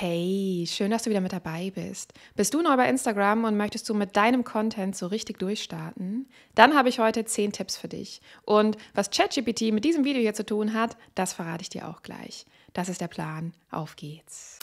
Hey, schön, dass du wieder mit dabei bist. Bist du neu bei Instagram und möchtest du mit deinem Content so richtig durchstarten? Dann habe ich heute 10 Tipps für dich. Und was ChatGPT mit diesem Video hier zu tun hat, das verrate ich dir auch gleich. Das ist der Plan. Auf geht's.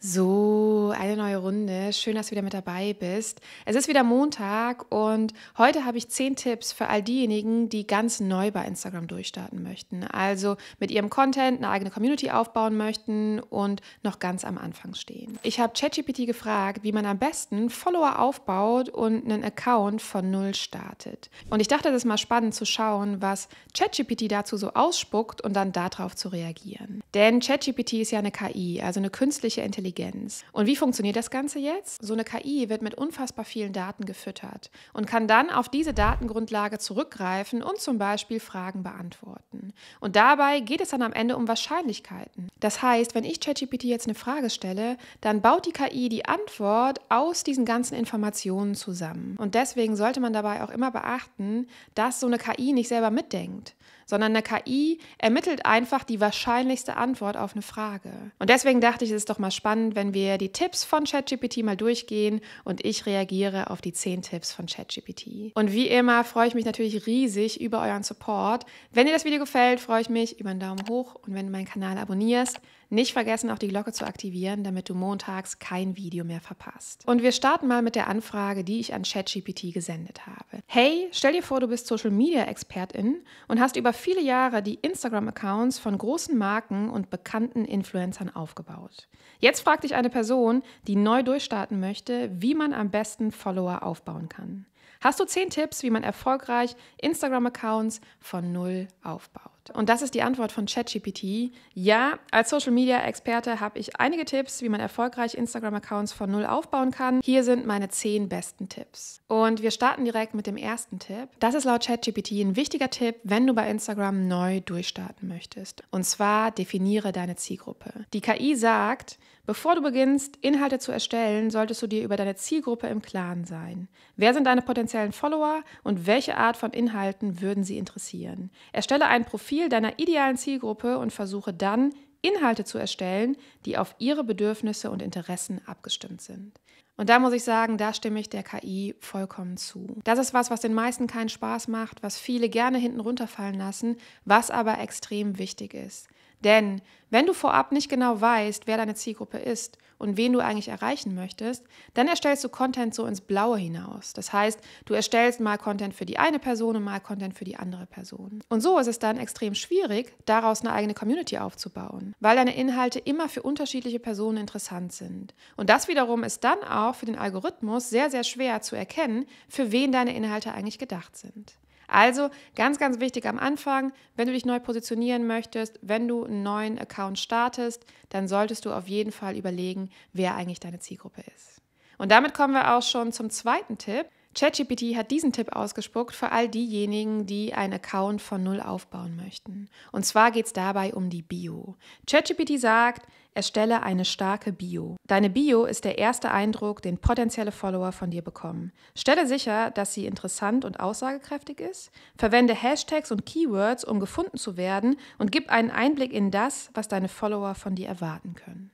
So, eine neue Runde. Schön, dass du wieder mit dabei bist. Es ist wieder Montag und heute habe ich zehn Tipps für all diejenigen, die ganz neu bei Instagram durchstarten möchten. Also mit ihrem Content eine eigene Community aufbauen möchten und noch ganz am Anfang stehen. Ich habe ChatGPT gefragt, wie man am besten Follower aufbaut und einen Account von Null startet. Und ich dachte, das ist mal spannend zu schauen, was ChatGPT dazu so ausspuckt und dann darauf zu reagieren. Denn ChatGPT ist ja eine KI, also eine künstliche Intelligenz. Intelligenz. Und wie funktioniert das Ganze jetzt? So eine KI wird mit unfassbar vielen Daten gefüttert und kann dann auf diese Datengrundlage zurückgreifen und zum Beispiel Fragen beantworten. Und dabei geht es dann am Ende um Wahrscheinlichkeiten. Das heißt, wenn ich ChatGPT jetzt eine Frage stelle, dann baut die KI die Antwort aus diesen ganzen Informationen zusammen. Und deswegen sollte man dabei auch immer beachten, dass so eine KI nicht selber mitdenkt sondern eine KI ermittelt einfach die wahrscheinlichste Antwort auf eine Frage. Und deswegen dachte ich, es ist doch mal spannend, wenn wir die Tipps von ChatGPT mal durchgehen und ich reagiere auf die 10 Tipps von ChatGPT. Und wie immer freue ich mich natürlich riesig über euren Support. Wenn dir das Video gefällt, freue ich mich über einen Daumen hoch und wenn du meinen Kanal abonnierst. Nicht vergessen, auch die Glocke zu aktivieren, damit du montags kein Video mehr verpasst. Und wir starten mal mit der Anfrage, die ich an ChatGPT gesendet habe. Hey, stell dir vor, du bist Social Media Expertin und hast über viele Jahre die Instagram-Accounts von großen Marken und bekannten Influencern aufgebaut. Jetzt fragt dich eine Person, die neu durchstarten möchte, wie man am besten Follower aufbauen kann. Hast du 10 Tipps, wie man erfolgreich Instagram-Accounts von Null aufbaut? Und das ist die Antwort von ChatGPT. Ja, als Social Media Experte habe ich einige Tipps, wie man erfolgreich Instagram-Accounts von Null aufbauen kann. Hier sind meine zehn besten Tipps. Und wir starten direkt mit dem ersten Tipp. Das ist laut ChatGPT ein wichtiger Tipp, wenn du bei Instagram neu durchstarten möchtest. Und zwar definiere deine Zielgruppe. Die KI sagt, Bevor du beginnst, Inhalte zu erstellen, solltest du dir über deine Zielgruppe im Klaren sein. Wer sind deine potenziellen Follower und welche Art von Inhalten würden sie interessieren? Erstelle ein Profil deiner idealen Zielgruppe und versuche dann, Inhalte zu erstellen, die auf ihre Bedürfnisse und Interessen abgestimmt sind. Und da muss ich sagen, da stimme ich der KI vollkommen zu. Das ist was, was den meisten keinen Spaß macht, was viele gerne hinten runterfallen lassen, was aber extrem wichtig ist. Denn wenn du vorab nicht genau weißt, wer deine Zielgruppe ist und wen du eigentlich erreichen möchtest, dann erstellst du Content so ins Blaue hinaus. Das heißt, du erstellst mal Content für die eine Person und mal Content für die andere Person. Und so ist es dann extrem schwierig, daraus eine eigene Community aufzubauen, weil deine Inhalte immer für unterschiedliche Personen interessant sind. Und das wiederum ist dann auch für den Algorithmus sehr, sehr schwer zu erkennen, für wen deine Inhalte eigentlich gedacht sind. Also ganz, ganz wichtig am Anfang, wenn du dich neu positionieren möchtest, wenn du einen neuen Account startest, dann solltest du auf jeden Fall überlegen, wer eigentlich deine Zielgruppe ist. Und damit kommen wir auch schon zum zweiten Tipp. ChatGPT hat diesen Tipp ausgespuckt für all diejenigen, die einen Account von Null aufbauen möchten. Und zwar geht es dabei um die Bio. ChatGPT sagt, Erstelle eine starke Bio. Deine Bio ist der erste Eindruck, den potenzielle Follower von dir bekommen. Stelle sicher, dass sie interessant und aussagekräftig ist. Verwende Hashtags und Keywords, um gefunden zu werden und gib einen Einblick in das, was deine Follower von dir erwarten können.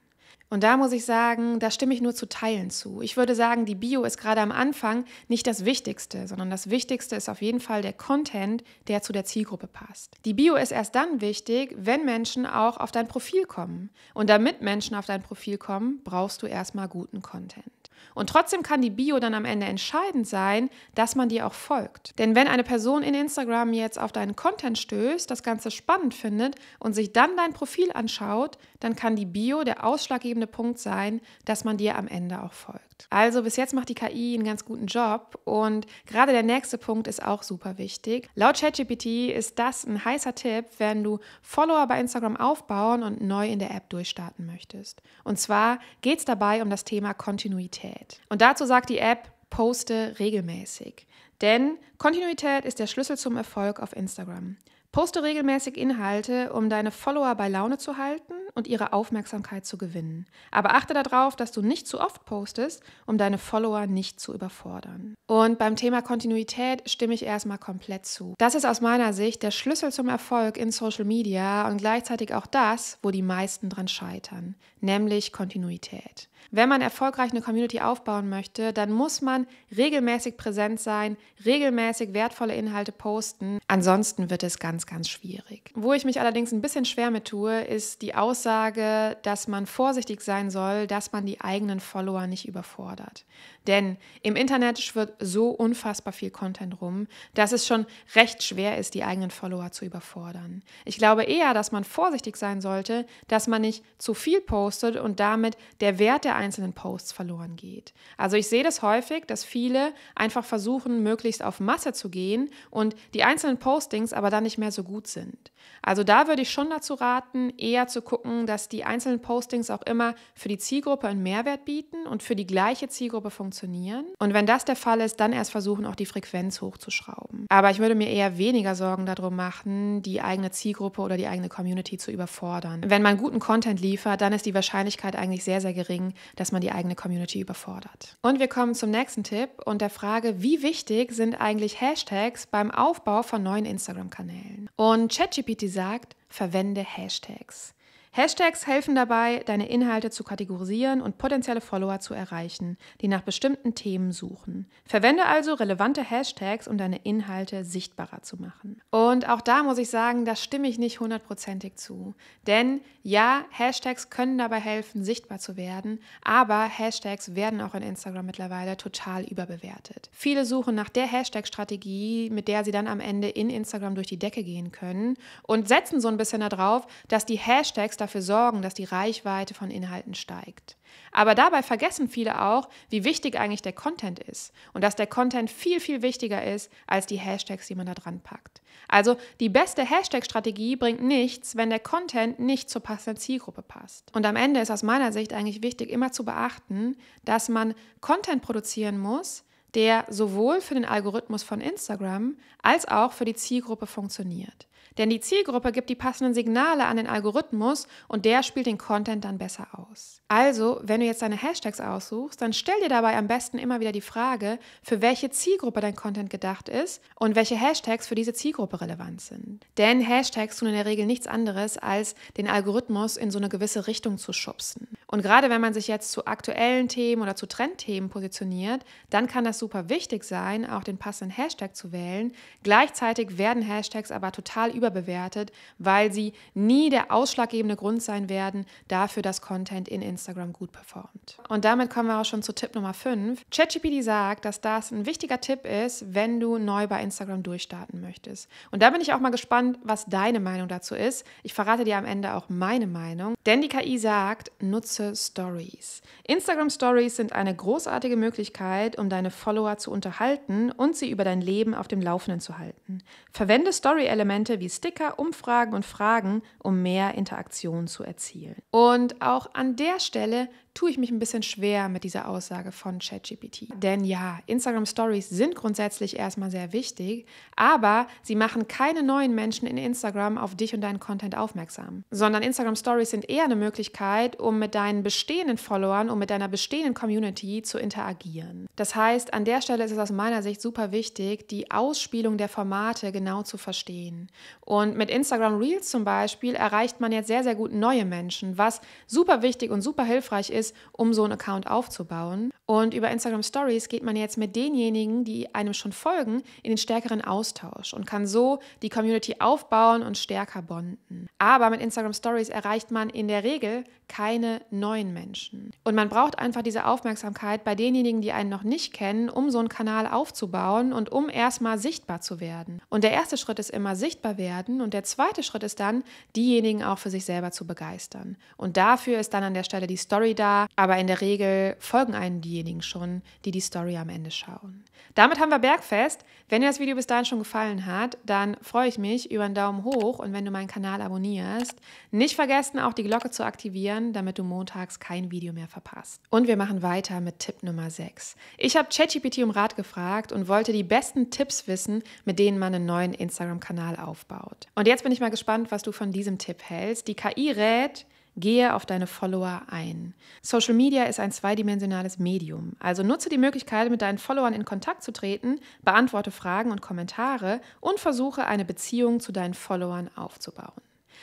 Und da muss ich sagen, da stimme ich nur zu Teilen zu. Ich würde sagen, die Bio ist gerade am Anfang nicht das Wichtigste, sondern das Wichtigste ist auf jeden Fall der Content, der zu der Zielgruppe passt. Die Bio ist erst dann wichtig, wenn Menschen auch auf dein Profil kommen. Und damit Menschen auf dein Profil kommen, brauchst du erstmal guten Content. Und trotzdem kann die Bio dann am Ende entscheidend sein, dass man dir auch folgt. Denn wenn eine Person in Instagram jetzt auf deinen Content stößt, das Ganze spannend findet und sich dann dein Profil anschaut, dann kann die Bio der ausschlaggebende Punkt sein, dass man dir am Ende auch folgt. Also bis jetzt macht die KI einen ganz guten Job und gerade der nächste Punkt ist auch super wichtig. Laut ChatGPT ist das ein heißer Tipp, wenn du Follower bei Instagram aufbauen und neu in der App durchstarten möchtest. Und zwar geht es dabei um das Thema Kontinuität. Kontinuität. Und dazu sagt die App, poste regelmäßig. Denn Kontinuität ist der Schlüssel zum Erfolg auf Instagram. Poste regelmäßig Inhalte, um deine Follower bei Laune zu halten und ihre Aufmerksamkeit zu gewinnen. Aber achte darauf, dass du nicht zu oft postest, um deine Follower nicht zu überfordern. Und beim Thema Kontinuität stimme ich erstmal komplett zu. Das ist aus meiner Sicht der Schlüssel zum Erfolg in Social Media und gleichzeitig auch das, wo die meisten dran scheitern, nämlich Kontinuität. Wenn man erfolgreich eine Community aufbauen möchte, dann muss man regelmäßig präsent sein, regelmäßig wertvolle Inhalte posten. Ansonsten wird es ganz, ganz schwierig. Wo ich mich allerdings ein bisschen schwer mit tue, ist die Aussage, dass man vorsichtig sein soll, dass man die eigenen Follower nicht überfordert. Denn im Internet schwirrt so unfassbar viel Content rum, dass es schon recht schwer ist, die eigenen Follower zu überfordern. Ich glaube eher, dass man vorsichtig sein sollte, dass man nicht zu viel postet und damit der Wert der einzelnen Posts verloren geht. Also ich sehe das häufig, dass viele einfach versuchen, möglichst auf Masse zu gehen und die einzelnen Postings aber dann nicht mehr so gut sind. Also da würde ich schon dazu raten, eher zu gucken, dass die einzelnen Postings auch immer für die Zielgruppe einen Mehrwert bieten und für die gleiche Zielgruppe funktionieren funktionieren. Und wenn das der Fall ist, dann erst versuchen, auch die Frequenz hochzuschrauben. Aber ich würde mir eher weniger Sorgen darum machen, die eigene Zielgruppe oder die eigene Community zu überfordern. Wenn man guten Content liefert, dann ist die Wahrscheinlichkeit eigentlich sehr, sehr gering, dass man die eigene Community überfordert. Und wir kommen zum nächsten Tipp und der Frage, wie wichtig sind eigentlich Hashtags beim Aufbau von neuen Instagram-Kanälen? Und ChatGPT sagt, verwende Hashtags. Hashtags helfen dabei, deine Inhalte zu kategorisieren und potenzielle Follower zu erreichen, die nach bestimmten Themen suchen. Verwende also relevante Hashtags, um deine Inhalte sichtbarer zu machen. Und auch da muss ich sagen, da stimme ich nicht hundertprozentig zu. Denn ja, Hashtags können dabei helfen, sichtbar zu werden, aber Hashtags werden auch in Instagram mittlerweile total überbewertet. Viele suchen nach der Hashtag-Strategie, mit der sie dann am Ende in Instagram durch die Decke gehen können und setzen so ein bisschen darauf, dass die Hashtags dafür sorgen, dass die Reichweite von Inhalten steigt. Aber dabei vergessen viele auch, wie wichtig eigentlich der Content ist und dass der Content viel, viel wichtiger ist als die Hashtags, die man da dran packt. Also die beste Hashtag-Strategie bringt nichts, wenn der Content nicht zur passenden Zielgruppe passt. Und am Ende ist aus meiner Sicht eigentlich wichtig, immer zu beachten, dass man Content produzieren muss, der sowohl für den Algorithmus von Instagram als auch für die Zielgruppe funktioniert. Denn die Zielgruppe gibt die passenden Signale an den Algorithmus und der spielt den Content dann besser aus. Also, wenn du jetzt deine Hashtags aussuchst, dann stell dir dabei am besten immer wieder die Frage, für welche Zielgruppe dein Content gedacht ist und welche Hashtags für diese Zielgruppe relevant sind. Denn Hashtags tun in der Regel nichts anderes, als den Algorithmus in so eine gewisse Richtung zu schubsen. Und gerade wenn man sich jetzt zu aktuellen Themen oder zu Trendthemen positioniert, dann kann das super wichtig sein, auch den passenden Hashtag zu wählen. Gleichzeitig werden Hashtags aber total über überbewertet, weil sie nie der ausschlaggebende Grund sein werden dafür, dass Content in Instagram gut performt. Und damit kommen wir auch schon zu Tipp Nummer 5. ChatGPT sagt, dass das ein wichtiger Tipp ist, wenn du neu bei Instagram durchstarten möchtest. Und da bin ich auch mal gespannt, was deine Meinung dazu ist. Ich verrate dir am Ende auch meine Meinung, denn die KI sagt, nutze Stories. Instagram Stories sind eine großartige Möglichkeit, um deine Follower zu unterhalten und sie über dein Leben auf dem Laufenden zu halten. Verwende Story-Elemente wie Sticker, Umfragen und Fragen, um mehr Interaktion zu erzielen. Und auch an der Stelle tue ich mich ein bisschen schwer mit dieser Aussage von ChatGPT. Denn ja, Instagram Stories sind grundsätzlich erstmal sehr wichtig, aber sie machen keine neuen Menschen in Instagram auf dich und deinen Content aufmerksam, sondern Instagram Stories sind eher eine Möglichkeit, um mit deinen bestehenden Followern, und mit deiner bestehenden Community zu interagieren. Das heißt, an der Stelle ist es aus meiner Sicht super wichtig, die Ausspielung der Formate genau zu verstehen. Und mit Instagram Reels zum Beispiel erreicht man jetzt sehr, sehr gut neue Menschen, was super wichtig und super hilfreich ist, ist, um so einen Account aufzubauen. Und über Instagram Stories geht man jetzt mit denjenigen, die einem schon folgen, in den stärkeren Austausch und kann so die Community aufbauen und stärker bonden. Aber mit Instagram Stories erreicht man in der Regel keine neuen Menschen. Und man braucht einfach diese Aufmerksamkeit bei denjenigen, die einen noch nicht kennen, um so einen Kanal aufzubauen und um erstmal sichtbar zu werden. Und der erste Schritt ist immer sichtbar werden und der zweite Schritt ist dann, diejenigen auch für sich selber zu begeistern. Und dafür ist dann an der Stelle die Story da, war, aber in der Regel folgen einem diejenigen schon, die die Story am Ende schauen. Damit haben wir Bergfest. Wenn dir das Video bis dahin schon gefallen hat, dann freue ich mich über einen Daumen hoch und wenn du meinen Kanal abonnierst. Nicht vergessen, auch die Glocke zu aktivieren, damit du montags kein Video mehr verpasst. Und wir machen weiter mit Tipp Nummer 6. Ich habe ChatGPT um Rat gefragt und wollte die besten Tipps wissen, mit denen man einen neuen Instagram-Kanal aufbaut. Und jetzt bin ich mal gespannt, was du von diesem Tipp hältst. Die KI rät, Gehe auf deine Follower ein. Social Media ist ein zweidimensionales Medium, also nutze die Möglichkeit, mit deinen Followern in Kontakt zu treten, beantworte Fragen und Kommentare und versuche eine Beziehung zu deinen Followern aufzubauen.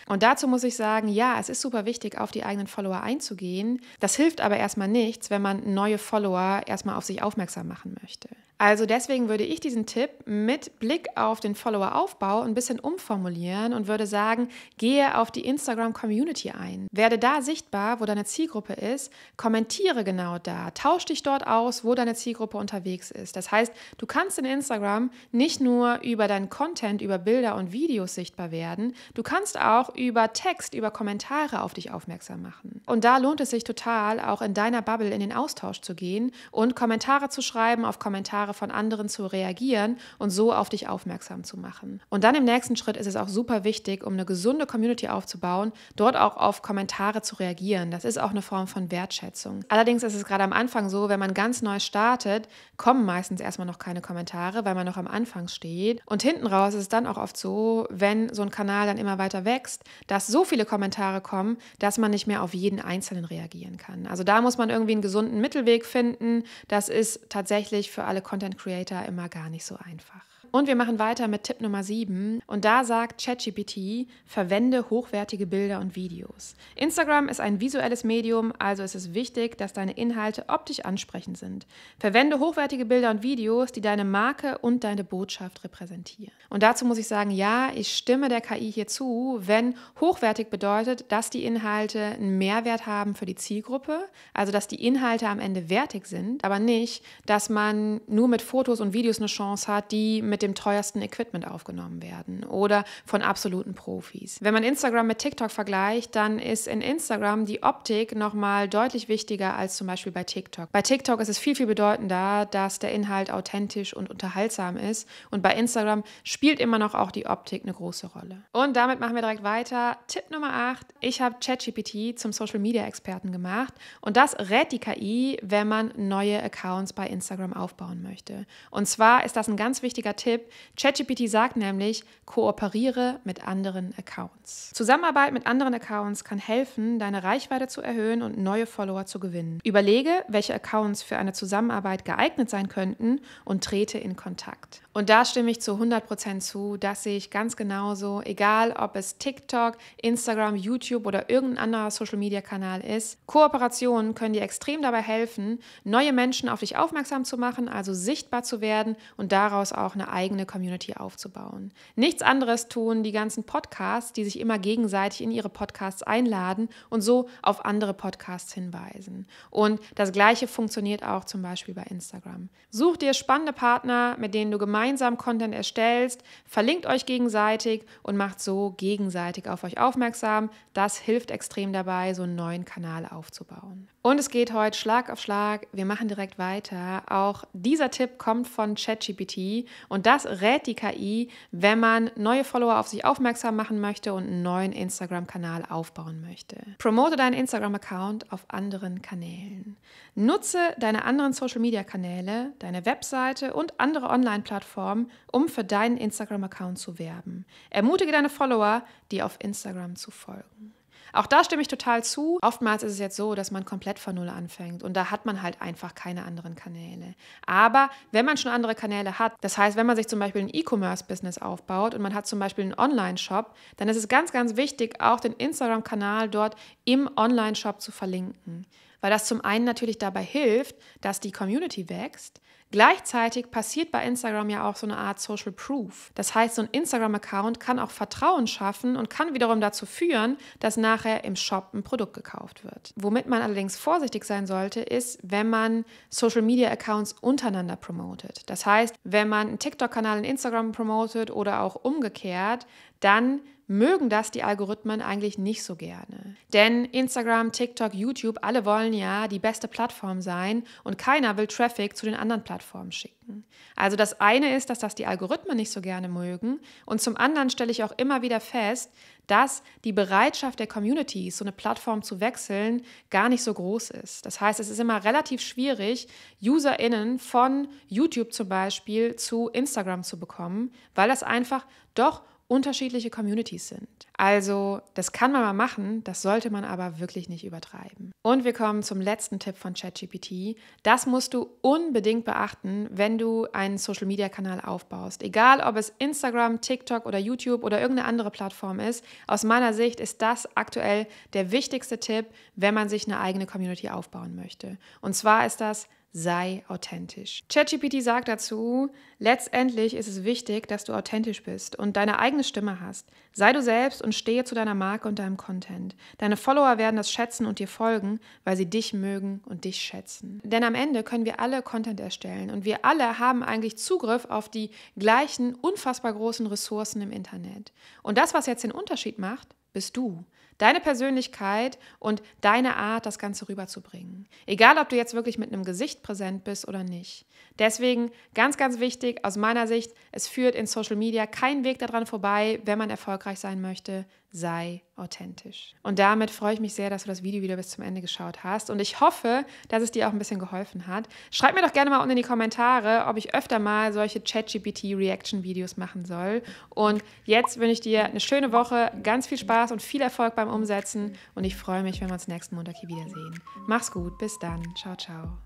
Und dazu muss ich sagen, ja, es ist super wichtig, auf die eigenen Follower einzugehen. Das hilft aber erstmal nichts, wenn man neue Follower erstmal auf sich aufmerksam machen möchte. Also deswegen würde ich diesen Tipp mit Blick auf den Followeraufbau ein bisschen umformulieren und würde sagen, gehe auf die Instagram Community ein. Werde da sichtbar, wo deine Zielgruppe ist, kommentiere genau da, tausch dich dort aus, wo deine Zielgruppe unterwegs ist. Das heißt, du kannst in Instagram nicht nur über deinen Content, über Bilder und Videos sichtbar werden, du kannst auch über Text, über Kommentare auf dich aufmerksam machen. Und da lohnt es sich total, auch in deiner Bubble in den Austausch zu gehen und Kommentare zu schreiben auf Kommentare Kommentare von anderen zu reagieren und so auf dich aufmerksam zu machen. Und dann im nächsten Schritt ist es auch super wichtig, um eine gesunde Community aufzubauen, dort auch auf Kommentare zu reagieren. Das ist auch eine Form von Wertschätzung. Allerdings ist es gerade am Anfang so, wenn man ganz neu startet, kommen meistens erstmal noch keine Kommentare, weil man noch am Anfang steht. Und hinten raus ist es dann auch oft so, wenn so ein Kanal dann immer weiter wächst, dass so viele Kommentare kommen, dass man nicht mehr auf jeden einzelnen reagieren kann. Also da muss man irgendwie einen gesunden Mittelweg finden. Das ist tatsächlich für alle Content Content Creator immer gar nicht so einfach. Und wir machen weiter mit Tipp Nummer 7. Und da sagt ChatGPT, verwende hochwertige Bilder und Videos. Instagram ist ein visuelles Medium, also ist es wichtig, dass deine Inhalte optisch ansprechend sind. Verwende hochwertige Bilder und Videos, die deine Marke und deine Botschaft repräsentieren. Und dazu muss ich sagen, ja, ich stimme der KI hier zu, wenn hochwertig bedeutet, dass die Inhalte einen Mehrwert haben für die Zielgruppe, also dass die Inhalte am Ende wertig sind, aber nicht, dass man nur mit Fotos und Videos eine Chance hat, die mit dem teuersten Equipment aufgenommen werden oder von absoluten Profis. Wenn man Instagram mit TikTok vergleicht, dann ist in Instagram die Optik nochmal deutlich wichtiger als zum Beispiel bei TikTok. Bei TikTok ist es viel, viel bedeutender, dass der Inhalt authentisch und unterhaltsam ist und bei Instagram spielt immer noch auch die Optik eine große Rolle. Und damit machen wir direkt weiter. Tipp Nummer 8. Ich habe ChatGPT zum Social Media Experten gemacht und das rät die KI, wenn man neue Accounts bei Instagram aufbauen möchte. Und zwar ist das ein ganz wichtiger Tipp, Tipp. ChatGPT sagt nämlich, kooperiere mit anderen Accounts. Zusammenarbeit mit anderen Accounts kann helfen, deine Reichweite zu erhöhen und neue Follower zu gewinnen. Überlege, welche Accounts für eine Zusammenarbeit geeignet sein könnten und trete in Kontakt. Und da stimme ich zu 100% zu, das sehe ich ganz genauso, egal ob es TikTok, Instagram, YouTube oder irgendein anderer Social-Media-Kanal ist. Kooperationen können dir extrem dabei helfen, neue Menschen auf dich aufmerksam zu machen, also sichtbar zu werden und daraus auch eine eigene eigene Community aufzubauen. Nichts anderes tun die ganzen Podcasts, die sich immer gegenseitig in ihre Podcasts einladen und so auf andere Podcasts hinweisen. Und das gleiche funktioniert auch zum Beispiel bei Instagram. Such dir spannende Partner, mit denen du gemeinsam Content erstellst, verlinkt euch gegenseitig und macht so gegenseitig auf euch aufmerksam. Das hilft extrem dabei, so einen neuen Kanal aufzubauen. Und es geht heute Schlag auf Schlag. Wir machen direkt weiter. Auch dieser Tipp kommt von ChatGPT und das das rät die KI, wenn man neue Follower auf sich aufmerksam machen möchte und einen neuen Instagram-Kanal aufbauen möchte. Promote deinen Instagram-Account auf anderen Kanälen. Nutze deine anderen Social-Media-Kanäle, deine Webseite und andere Online-Plattformen, um für deinen Instagram-Account zu werben. Ermutige deine Follower, dir auf Instagram zu folgen. Auch da stimme ich total zu. Oftmals ist es jetzt so, dass man komplett von Null anfängt und da hat man halt einfach keine anderen Kanäle. Aber wenn man schon andere Kanäle hat, das heißt, wenn man sich zum Beispiel ein E-Commerce-Business aufbaut und man hat zum Beispiel einen Online-Shop, dann ist es ganz, ganz wichtig, auch den Instagram-Kanal dort im Online-Shop zu verlinken weil das zum einen natürlich dabei hilft, dass die Community wächst. Gleichzeitig passiert bei Instagram ja auch so eine Art Social Proof. Das heißt, so ein Instagram-Account kann auch Vertrauen schaffen und kann wiederum dazu führen, dass nachher im Shop ein Produkt gekauft wird. Womit man allerdings vorsichtig sein sollte, ist, wenn man Social-Media-Accounts untereinander promotet. Das heißt, wenn man einen TikTok-Kanal in Instagram promotet oder auch umgekehrt, dann mögen das die Algorithmen eigentlich nicht so gerne. Denn Instagram, TikTok, YouTube, alle wollen ja die beste Plattform sein und keiner will Traffic zu den anderen Plattformen schicken. Also das eine ist, dass das die Algorithmen nicht so gerne mögen und zum anderen stelle ich auch immer wieder fest, dass die Bereitschaft der Communities, so eine Plattform zu wechseln, gar nicht so groß ist. Das heißt, es ist immer relativ schwierig, UserInnen von YouTube zum Beispiel zu Instagram zu bekommen, weil das einfach doch unterschiedliche Communities sind. Also, das kann man mal machen, das sollte man aber wirklich nicht übertreiben. Und wir kommen zum letzten Tipp von ChatGPT. Das musst du unbedingt beachten, wenn du einen Social Media Kanal aufbaust. Egal, ob es Instagram, TikTok oder YouTube oder irgendeine andere Plattform ist, aus meiner Sicht ist das aktuell der wichtigste Tipp, wenn man sich eine eigene Community aufbauen möchte. Und zwar ist das sei authentisch. ChatGPT sagt dazu, letztendlich ist es wichtig, dass du authentisch bist und deine eigene Stimme hast. Sei du selbst und stehe zu deiner Marke und deinem Content. Deine Follower werden das schätzen und dir folgen, weil sie dich mögen und dich schätzen. Denn am Ende können wir alle Content erstellen und wir alle haben eigentlich Zugriff auf die gleichen unfassbar großen Ressourcen im Internet. Und das, was jetzt den Unterschied macht, bist du deine Persönlichkeit und deine Art, das Ganze rüberzubringen. Egal, ob du jetzt wirklich mit einem Gesicht präsent bist oder nicht. Deswegen ganz, ganz wichtig aus meiner Sicht, es führt in Social Media kein Weg daran vorbei, wenn man erfolgreich sein möchte, sei authentisch. Und damit freue ich mich sehr, dass du das Video wieder bis zum Ende geschaut hast. Und ich hoffe, dass es dir auch ein bisschen geholfen hat. Schreib mir doch gerne mal unten in die Kommentare, ob ich öfter mal solche ChatGPT-Reaction-Videos machen soll. Und jetzt wünsche ich dir eine schöne Woche, ganz viel Spaß und viel Erfolg beim umsetzen und ich freue mich, wenn wir uns nächsten Montag hier wiedersehen. Mach's gut, bis dann. Ciao, ciao.